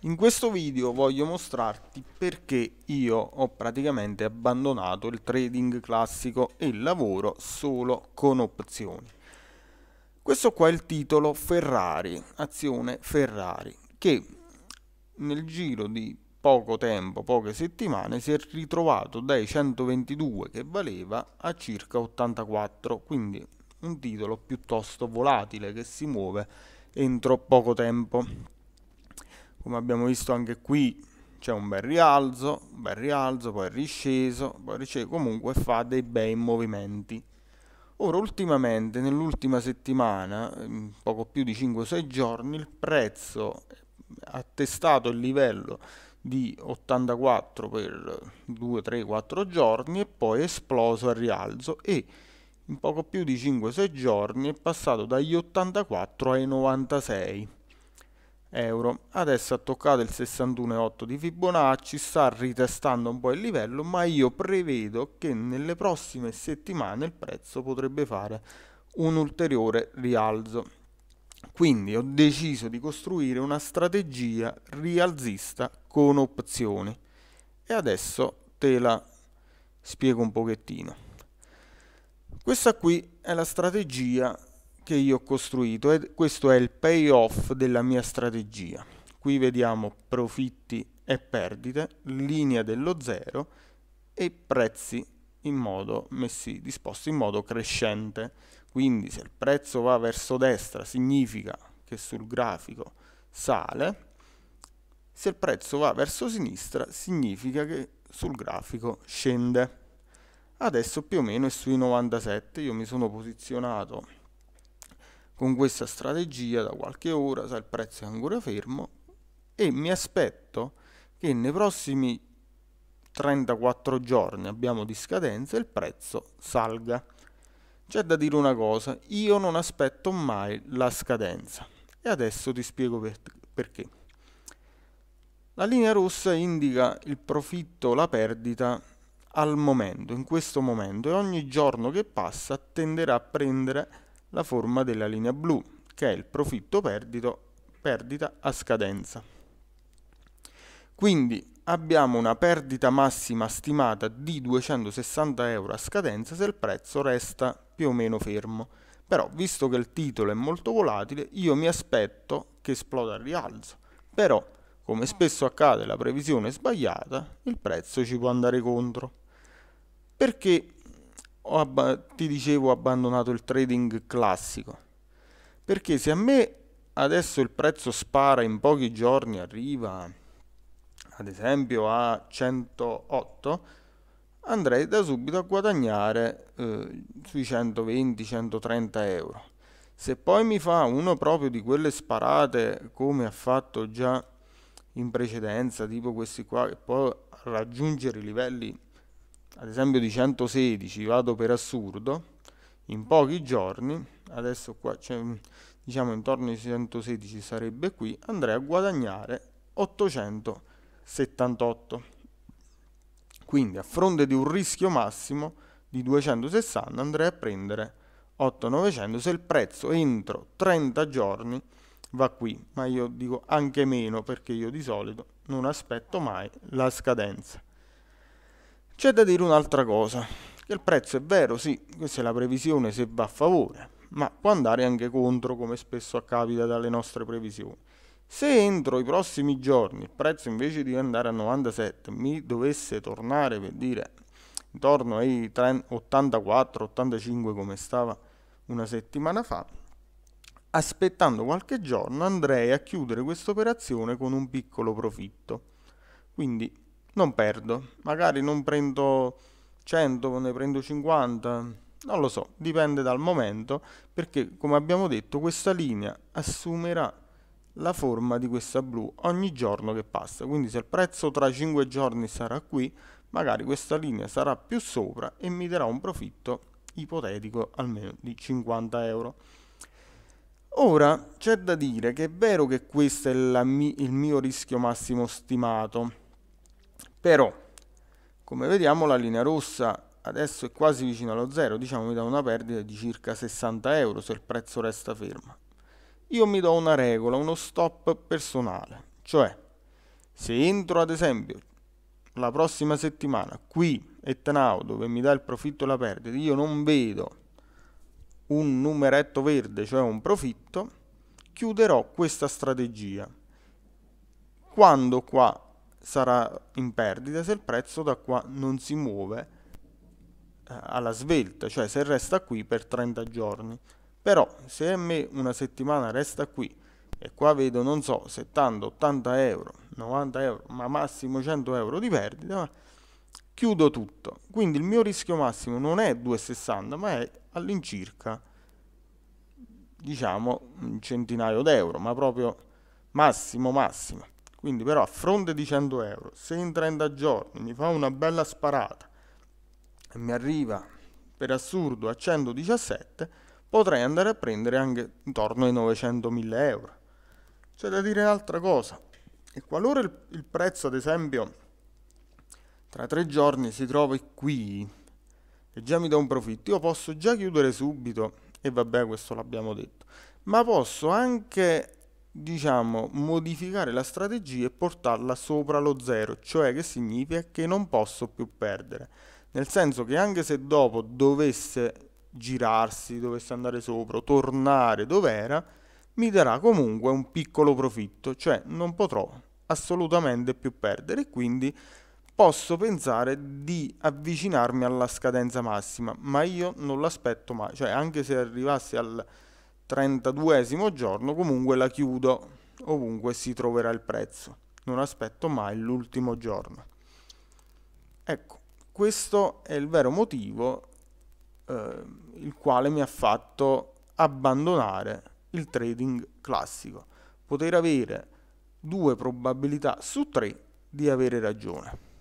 In questo video voglio mostrarti perché io ho praticamente abbandonato il trading classico e lavoro solo con opzioni. Questo qua è il titolo Ferrari, azione Ferrari, che nel giro di poco tempo, poche settimane, si è ritrovato dai 122 che valeva a circa 84, quindi un titolo piuttosto volatile che si muove entro poco tempo come abbiamo visto anche qui c'è un bel rialzo, un bel rialzo, poi risceso, poi ricevo, comunque fa dei bei movimenti. Ora ultimamente, nell'ultima settimana, poco più di 5-6 giorni, il prezzo ha testato il livello di 84 per 2, 3, 4 giorni e poi è esploso al rialzo e in poco più di 5-6 giorni è passato dagli 84 ai 96 euro. Adesso ha toccato il 61,8 di Fibonacci, sta ritestando un po' il livello, ma io prevedo che nelle prossime settimane il prezzo potrebbe fare un ulteriore rialzo. Quindi ho deciso di costruire una strategia rialzista con opzioni e adesso te la spiego un pochettino. Questa qui è la strategia che io ho costruito e questo è il payoff della mia strategia. Qui vediamo profitti e perdite, linea dello zero e prezzi in modo messi disposti in modo crescente. Quindi se il prezzo va verso destra significa che sul grafico sale, se il prezzo va verso sinistra significa che sul grafico scende. Adesso più o meno è sui 97, io mi sono posizionato con questa strategia da qualche ora, se il prezzo è ancora fermo, e mi aspetto che nei prossimi 34 giorni abbiamo di scadenza il prezzo salga. C'è da dire una cosa, io non aspetto mai la scadenza e adesso ti spiego per perché. La linea rossa indica il profitto, la perdita al momento, in questo momento e ogni giorno che passa tenderà a prendere la forma della linea blu, che è il profitto perdito, perdita a scadenza. Quindi abbiamo una perdita massima stimata di 260 euro a scadenza se il prezzo resta più o meno fermo. Però, visto che il titolo è molto volatile, io mi aspetto che esploda al rialzo. Però, come spesso accade, la previsione è sbagliata, il prezzo ci può andare contro. Perché abba- ti dicevo ho abbandonato il trading classico. Perché se a me adesso il prezzo spara in pochi giorni, arriva ad esempio a 108, andrei da subito a guadagnare eh, sui 120-130 euro. Se poi mi fa uno proprio di quelle sparate come ha fatto già in precedenza, tipo questi qua, che può raggiungere i livelli ad esempio di 116 vado per assurdo, in pochi giorni, adesso qua cioè, diciamo intorno ai 116 sarebbe qui, andrei a guadagnare 878. Quindi a fronte di un rischio massimo di 260 andrei a prendere 8,900 se il prezzo entro 30 giorni va qui, ma io dico anche meno perché io di solito non aspetto mai la scadenza. C'è da dire un'altra cosa, che il prezzo è vero, sì, questa è la previsione se va a favore, ma può andare anche contro come spesso accade dalle nostre previsioni. Se entro i prossimi giorni il prezzo invece di andare a 97 mi dovesse tornare per dire intorno ai 84-85 come stava una settimana fa, aspettando qualche giorno andrei a chiudere questa operazione con un piccolo profitto. Quindi non perdo. Magari non prendo 100, ne prendo 50, non lo so, dipende dal momento, perché come abbiamo detto questa linea assumerà la forma di questa blu ogni giorno che passa. Quindi se il prezzo tra 5 giorni sarà qui, magari questa linea sarà più sopra e mi darà un profitto ipotetico almeno di 50 euro. Ora c'è da dire che è vero che questo è mi il mio rischio massimo stimato, però come vediamo la linea rossa adesso è quasi vicino allo zero diciamo mi dà una perdita di circa 60 euro se il prezzo resta fermo io mi do una regola uno stop personale cioè se entro ad esempio la prossima settimana qui e Tanao dove mi dà il profitto e la perdita io non vedo un numeretto verde cioè un profitto chiuderò questa strategia quando qua sarà in perdita se il prezzo da qua non si muove eh, alla svelta, cioè se resta qui per 30 giorni. Però se a me una settimana resta qui e qua vedo non so 70, 80 euro, 90 euro, ma massimo 100 euro di perdita, chiudo tutto. Quindi il mio rischio massimo non è 2,60 ma è all'incirca diciamo un centinaio d'euro, ma proprio massimo massimo. Quindi però a fronte di 100 euro, se in 30 giorni mi fa una bella sparata e mi arriva per assurdo a 117, potrei andare a prendere anche intorno ai 900.000 euro. C'è da dire un'altra cosa, e qualora il, il prezzo ad esempio tra tre giorni si trovi qui e già mi dà un profitto, io posso già chiudere subito e vabbè questo l'abbiamo detto, ma posso anche diciamo, modificare la strategia e portarla sopra lo zero, cioè che significa che non posso più perdere. Nel senso che anche se dopo dovesse girarsi, dovesse andare sopra, tornare dove era, mi darà comunque un piccolo profitto, cioè non potrò assolutamente più perdere e quindi posso pensare di avvicinarmi alla scadenza massima, ma io non l'aspetto mai, cioè anche se arrivassi al 32 giorno comunque la chiudo ovunque si troverà il prezzo non aspetto mai l'ultimo giorno ecco questo è il vero motivo eh, il quale mi ha fatto abbandonare il trading classico poter avere due probabilità su tre di avere ragione